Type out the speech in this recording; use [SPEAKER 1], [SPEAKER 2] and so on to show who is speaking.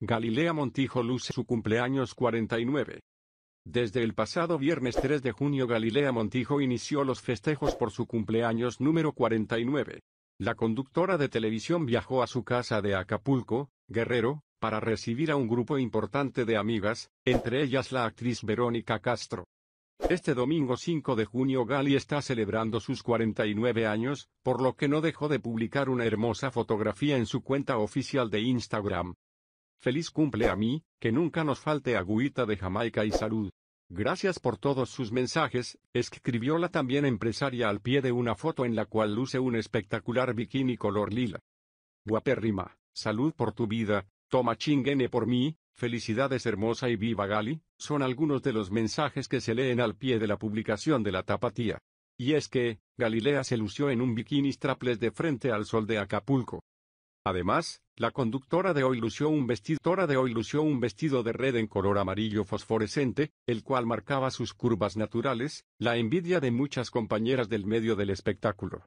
[SPEAKER 1] Galilea Montijo luce su cumpleaños 49. Desde el pasado viernes 3 de junio Galilea Montijo inició los festejos por su cumpleaños número 49. La conductora de televisión viajó a su casa de Acapulco, Guerrero, para recibir a un grupo importante de amigas, entre ellas la actriz Verónica Castro. Este domingo 5 de junio Gali está celebrando sus 49 años, por lo que no dejó de publicar una hermosa fotografía en su cuenta oficial de Instagram, Feliz cumple a mí, que nunca nos falte agüita de Jamaica y salud. Gracias por todos sus mensajes, escribió la también empresaria al pie de una foto en la cual luce un espectacular bikini color lila. Guaperrima, salud por tu vida, toma chingene por mí, felicidades hermosa y viva Gali, son algunos de los mensajes que se leen al pie de la publicación de la tapatía. Y es que, Galilea se lució en un bikini strapless de frente al sol de Acapulco. Además, la conductora de hoy lució un vestido, de hoy un vestido de red en color amarillo fosforescente, el cual marcaba sus curvas naturales, la envidia de muchas compañeras del medio del espectáculo.